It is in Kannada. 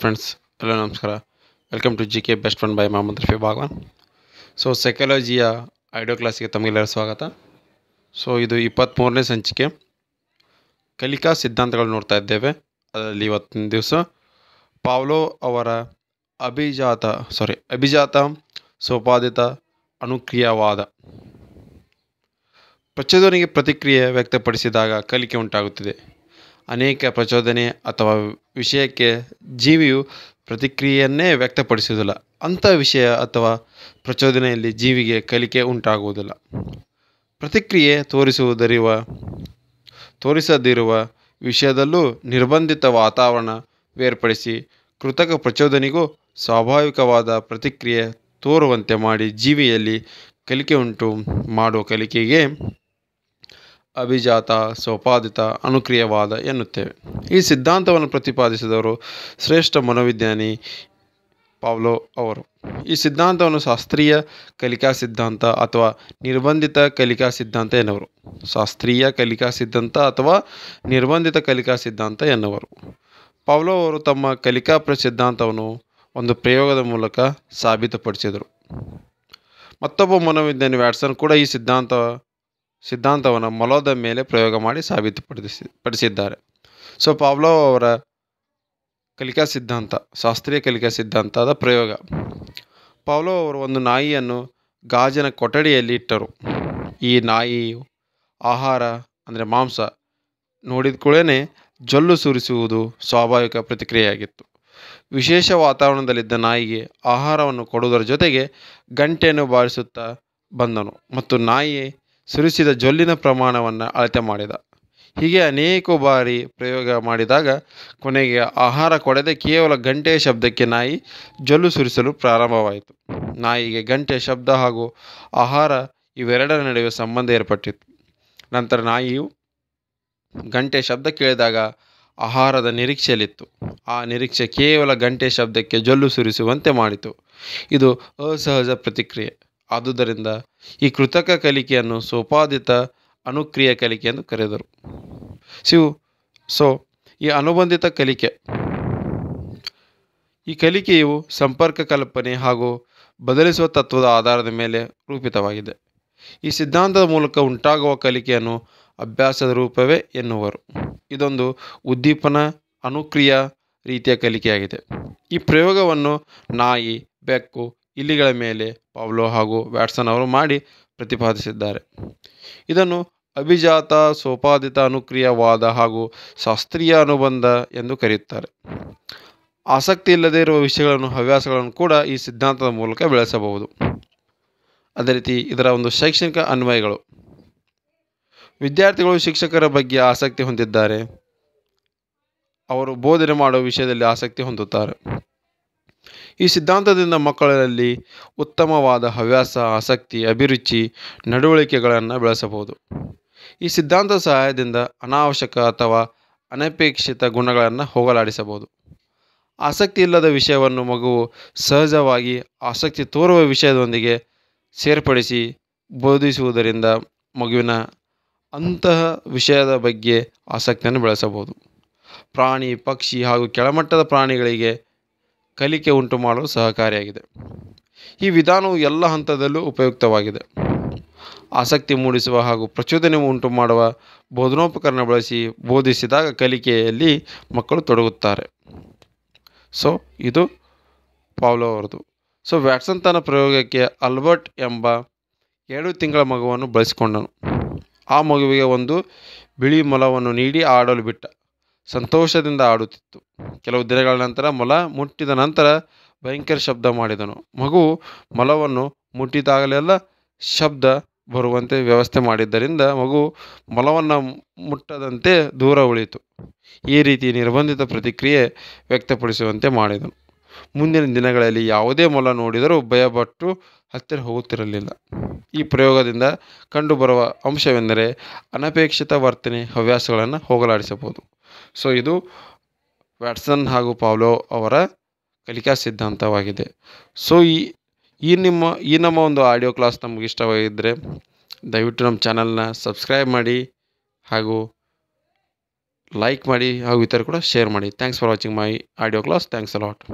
ಫ್ರೆಂಡ್ಸ್ ಎಲ್ಲೋ ನಮಸ್ಕಾರ welcome to G K best friend by Mohammad Rafi Bhagawan ಸೊ ಸೈಕಾಲಜಿಯ ಐಡಿಯೋ ಕ್ಲಾಸಿಗೆ ತಮಗೆಲ್ಲರ ಸ್ವಾಗತ ಸೊ ಇದು ಇಪ್ಪತ್ತ್ಮೂರನೇ ಸಂಚಿಕೆ ಕಲಿಕಾ ಸಿದ್ಧಾಂತಗಳು ನೋಡ್ತಾ ಇದ್ದೇವೆ ಅದರಲ್ಲಿ ಇವತ್ತಿನ ದಿವಸ ಪಾವ್ಲೋ ಅವರ ಅಭಿಜಾತ ಸಾರಿ ಅಭಿಜಾತ ಸೋಪಾದಿತ ಅನುಕ್ರಿಯಾವಾದ ಪ್ರಚೋದನೆಗೆ ಪ್ರತಿಕ್ರಿಯೆ ವ್ಯಕ್ತಪಡಿಸಿದಾಗ ಕಲಿಕೆ ಉಂಟಾಗುತ್ತಿದೆ ಅನೇಕ ಪ್ರಚೋದನೆ ಅಥವಾ ವಿಷಯಕ್ಕೆ ಜೀವಿಯು ಪ್ರತಿಕ್ರಿಯೆಯನ್ನೇ ವ್ಯಕ್ತಪಡಿಸುವುದಿಲ್ಲ ಅಂಥ ವಿಷಯ ಅಥವಾ ಪ್ರಚೋದನೆಯಲ್ಲಿ ಜೀವಿಗೆ ಕಲಿಕೆ ಉಂಟಾಗುವುದಿಲ್ಲ ಪ್ರತಿಕ್ರಿಯೆ ತೋರಿಸುವುದರಿವ ತೋರಿಸದಿರುವ ವಿಷಯದಲ್ಲೂ ನಿರ್ಬಂಧಿತ ವಾತಾವರಣ ಬೇರ್ಪಡಿಸಿ ಕೃತಕ ಪ್ರಚೋದನೆಗೂ ಸ್ವಾಭಾವಿಕವಾದ ಪ್ರತಿಕ್ರಿಯೆ ತೋರುವಂತೆ ಮಾಡಿ ಜೀವಿಯಲ್ಲಿ ಕಲಿಕೆ ಉಂಟು ಮಾಡುವ ಕಲಿಕೆಗೆ ಅಭಿಜಾತ ಸ್ವಪಾದಿತ ಅನುಕ್ರಿಯವಾದ ಎನ್ನುತ್ತೇವೆ ಈ ಸಿದ್ಧಾಂತವನ್ನು ಪ್ರತಿಪಾದಿಸಿದವರು ಶ್ರೇಷ್ಠ ಮನೋವಿಜ್ಞಾನಿ ಪಾವ್ಲೋ ಅವರು ಈ ಸಿದ್ಧಾಂತವನ್ನು ಶಾಸ್ತ್ರೀಯ ಕಲಿಕಾ ಸಿದ್ಧಾಂತ ಅಥವಾ ನಿರ್ಬಂಧಿತ ಕಲಿಕಾ ಸಿದ್ಧಾಂತ ಎನ್ನುವರು ಶಾಸ್ತ್ರೀಯ ಕಲಿಕಾ ಸಿದ್ಧಾಂತ ಅಥವಾ ನಿರ್ಬಂಧಿತ ಕಲಿಕಾ ಸಿದ್ಧಾಂತ ಎನ್ನುವರು ಪಾವ್ಲೋ ಅವರು ತಮ್ಮ ಕಲಿಕಾ ಪ್ರ ಸಿದ್ಧಾಂತವನ್ನು ಒಂದು ಪ್ರಯೋಗದ ಮೂಲಕ ಸಾಬೀತುಪಡಿಸಿದರು ಮತ್ತೊಬ್ಬ ಮನೋವಿಜ್ಞಾನಿ ವ್ಯಾಟ್ಸನ್ ಕೂಡ ಈ ಸಿದ್ಧಾಂತ ಸಿದ್ಧಾಂತವನ್ನು ಮೊಲದ ಮೇಲೆ ಪ್ರಯೋಗ ಮಾಡಿ ಸಾಬೀತುಪಡಿಸಿ ಪಡಿಸಿದ್ದಾರೆ ಸೊ ಪಾವ್ಲೋ ಅವರ ಕಲಿಕಾ ಸಿದ್ಧಾಂತ ಶಾಸ್ತ್ರೀಯ ಕಲಿಕಾ ಸಿದ್ಧಾಂತದ ಪ್ರಯೋಗ ಪಾವ್ಲೋ ಅವರು ಒಂದು ನಾಯಿಯನ್ನು ಗಾಜಿನ ಕೊಠಡಿಯಲ್ಲಿ ಇಟ್ಟರು ಈ ನಾಯಿಯು ಆಹಾರ ಅಂದರೆ ಮಾಂಸ ನೋಡಿದ ಕೂಡಲೇ ಜೊಲ್ಲು ಸುರಿಸುವುದು ಸ್ವಾಭಾವಿಕ ಪ್ರತಿಕ್ರಿಯೆಯಾಗಿತ್ತು ವಿಶೇಷ ವಾತಾವರಣದಲ್ಲಿದ್ದ ನಾಯಿಗೆ ಆಹಾರವನ್ನು ಕೊಡುವುದರ ಜೊತೆಗೆ ಗಂಟೆಯನ್ನು ಬಾರಿಸುತ್ತಾ ಬಂದನು ಮತ್ತು ನಾಯಿ ಸುರಿಸಿದ ಜೊಲ್ಲಿನ ಪ್ರಮಾಣವನ್ನು ಅಳತೆ ಮಾಡಿದ ಹೀಗೆ ಅನೇಕ ಬಾರಿ ಪ್ರಯೋಗ ಮಾಡಿದಾಗ ಕೊನೆಗೆ ಆಹಾರ ಕೊಡದೆ ಕೇವಲ ಗಂಟೆಯ ಶಬ್ದಕ್ಕೆ ನಾಯಿ ಜೊಲ್ಲು ಸುರಿಸಲು ಪ್ರಾರಂಭವಾಯಿತು ನಾಯಿಗೆ ಗಂಟೆ ಶಬ್ದ ಹಾಗೂ ಆಹಾರ ಇವೆರಡರ ನಡುವೆ ಸಂಬಂಧ ಏರ್ಪಟ್ಟಿತ್ತು ನಂತರ ನಾಯಿಯು ಗಂಟೆ ಶಬ್ದ ಕೇಳಿದಾಗ ಆಹಾರದ ನಿರೀಕ್ಷೆಯಲ್ಲಿತ್ತು ಆ ನಿರೀಕ್ಷೆ ಕೇವಲ ಗಂಟೆ ಶಬ್ದಕ್ಕೆ ಜೊಲ್ಲು ಸುರಿಸುವಂತೆ ಮಾಡಿತು ಇದು ಅಸಹಜ ಪ್ರತಿಕ್ರಿಯೆ ಆದುದರಿಂದ ಈ ಕೃತಕ ಕಲಿಕೆಯನ್ನು ಸೋಪಾದಿತ ಅನುಕ್ರಿಯ ಕಲಿಕೆ ಎಂದು ಕರೆದರು ಸಿವು ಸೊ ಈ ಅನುಬಂಧಿತ ಕಲಿಕೆ ಈ ಕಲಿಕೆಯು ಸಂಪರ್ಕ ಕಲ್ಪನೆ ಹಾಗೂ ಬದಲಿಸುವ ತತ್ವದ ಆಧಾರದ ಮೇಲೆ ರೂಪಿತವಾಗಿದೆ ಈ ಸಿದ್ಧಾಂತದ ಮೂಲಕ ಉಂಟಾಗುವ ಕಲಿಕೆಯನ್ನು ಅಭ್ಯಾಸದ ರೂಪವೇ ಎನ್ನುವರು ಇದೊಂದು ಉದ್ದೀಪನ ಅನುಕ್ರಿಯ ರೀತಿಯ ಕಲಿಕೆಯಾಗಿದೆ ಈ ಪ್ರಯೋಗವನ್ನು ನಾಯಿ ಬೆಕ್ಕು ಇಲ್ಲಿಗಳ ಮೇಲೆ ಪಾವ್ಲೋ ಹಾಗೂ ವ್ಯಾಟ್ಸನ್ ಅವರು ಮಾಡಿ ಪ್ರತಿಪಾದಿಸಿದ್ದಾರೆ ಇದನ್ನು ಅಭಿಜಾತ ಸೋಪಾದಿತ ಅನುಕ್ರಿಯವಾದ ಹಾಗೂ ಶಾಸ್ತ್ರೀಯ ಅನುಬಂಧ ಎಂದು ಕರೆಯುತ್ತಾರೆ ಆಸಕ್ತಿ ಇಲ್ಲದೇ ಇರುವ ವಿಷಯಗಳನ್ನು ಹವ್ಯಾಸಗಳನ್ನು ಕೂಡ ಈ ಸಿದ್ಧಾಂತದ ಮೂಲಕ ಬೆಳೆಸಬಹುದು ಅದೇ ರೀತಿ ಇದರ ಒಂದು ಶೈಕ್ಷಣಿಕ ಅನ್ವಯಗಳು ವಿದ್ಯಾರ್ಥಿಗಳು ಶಿಕ್ಷಕರ ಬಗ್ಗೆ ಆಸಕ್ತಿ ಹೊಂದಿದ್ದಾರೆ ಅವರು ಬೋಧನೆ ಮಾಡುವ ವಿಷಯದಲ್ಲಿ ಆಸಕ್ತಿ ಹೊಂದುತ್ತಾರೆ ಈ ಸಿದ್ಧಾಂತದಿಂದ ಮಕ್ಕಳಲ್ಲಿ ಉತ್ತಮವಾದ ಹವ್ಯಾಸ ಆಸಕ್ತಿ ಅಭಿರುಚಿ ನಡವಳಿಕೆಗಳನ್ನು ಬೆಳೆಸಬಹುದು ಈ ಸಿದ್ಧಾಂತ ಸಹಾಯದಿಂದ ಅನಾವಶ್ಯಕ ಅಥವಾ ಅನಪೇಕ್ಷಿತ ಗುಣಗಳನ್ನು ಹೋಗಲಾಡಿಸಬಹುದು ಆಸಕ್ತಿ ಇಲ್ಲದ ವಿಷಯವನ್ನು ಮಗುವು ಸಹಜವಾಗಿ ಆಸಕ್ತಿ ತೋರುವ ವಿಷಯದೊಂದಿಗೆ ಸೇರ್ಪಡಿಸಿ ಬೋಧಿಸುವುದರಿಂದ ಮಗುವಿನ ಅಂತಹ ವಿಷಯದ ಬಗ್ಗೆ ಆಸಕ್ತಿಯನ್ನು ಬೆಳೆಸಬಹುದು ಪ್ರಾಣಿ ಪಕ್ಷಿ ಹಾಗೂ ಕೆಳಮಟ್ಟದ ಪ್ರಾಣಿಗಳಿಗೆ ಕಲಿಕೆ ಉಂಟು ಮಾಡಲು ಸಹಕಾರಿಯಾಗಿದೆ ಈ ವಿಧಾನವು ಎಲ್ಲ ಹಂತದಲ್ಲೂ ಉಪಯುಕ್ತವಾಗಿದೆ ಆಸಕ್ತಿ ಮೂಡಿಸುವ ಹಾಗೂ ಪ್ರಚೋದನೆ ಉಂಟು ಮಾಡುವ ಬೋಧನೋಪಕರಣ ಬಳಸಿ ಬೋಧಿಸಿದಾಗ ಕಲಿಕೆಯಲ್ಲಿ ಮಕ್ಕಳು ತೊಡಗುತ್ತಾರೆ ಸೊ ಇದು ಪಾವ್ಲೋ ಅವರದು ಸೊ ವ್ಯಾಟ್ಸನ್ ತನ್ನ ಪ್ರಯೋಗಕ್ಕೆ ಅಲ್ಬರ್ಟ್ ಎಂಬ ಎರಡು ತಿಂಗಳ ಮಗುವನ್ನು ಬಳಸಿಕೊಂಡನು ಆ ಮಗುವಿಗೆ ಒಂದು ಬಿಳಿ ಮೊಲವನ್ನು ನೀಡಿ ಆಡಲು ಬಿಟ್ಟ ಸಂತೋಷದಿಂದ ಆಡುತ್ತಿತ್ತು ಕೆಲವು ದಿನಗಳ ನಂತರ ಮೊಲ ಮುಟ್ಟಿದ ನಂತರ ಭಯಂಕರ ಶಬ್ದ ಮಾಡಿದನು ಮಗು ಮೊಲವನ್ನು ಮುಟ್ಟಿದಾಗಲೆಲ್ಲ ಶಬ್ದ ಬರುವಂತೆ ವ್ಯವಸ್ಥೆ ಮಾಡಿದ್ದರಿಂದ ಮಗು ಮೊಲವನ್ನು ಮುಟ್ಟದಂತೆ ದೂರ ಉಳಿತು ಈ ರೀತಿ ನಿರ್ಬಂಧಿತ ಪ್ರತಿಕ್ರಿಯೆ ವ್ಯಕ್ತಪಡಿಸುವಂತೆ ಮಾಡಿದನು ಮುಂದಿನ ದಿನಗಳಲ್ಲಿ ಯಾವುದೇ ಮೊಲ ನೋಡಿದರೂ ಭಯಪಟ್ಟು ಹತ್ತಿರ ಹೋಗುತ್ತಿರಲಿಲ್ಲ ಈ ಪ್ರಯೋಗದಿಂದ ಕಂಡುಬರುವ ಅಂಶವೆಂದರೆ ಅನಪೇಕ್ಷಿತ ವರ್ತನೆ ಹವ್ಯಾಸಗಳನ್ನು ಹೋಗಲಾಡಿಸಬಹುದು ಸೊ ಇದು ವ್ಯಾಟ್ಸನ್ ಹಾಗೂ ಪಾವ್ಲೋ ಅವರ ಕಲಿಕಾ ಸಿದ್ಧಾಂತವಾಗಿದೆ ಸೊ ಈ ಈ ನಿಮ್ಮ ಈ ನಮ್ಮ ಒಂದು ಆಡಿಯೋ ಕ್ಲಾಸ್ ನಮಗೆ ಇಷ್ಟವಾಗಿದ್ದರೆ ದಯವಿಟ್ಟು ನಮ್ಮ ಚಾನಲ್ನ ಸಬ್ಸ್ಕ್ರೈಬ್ ಮಾಡಿ ಹಾಗೂ ಲೈಕ್ ಮಾಡಿ ಹಾಗೂ ಇತರ ಕೂಡ ಶೇರ್ ಮಾಡಿ thanks for watching my audio class thanks allot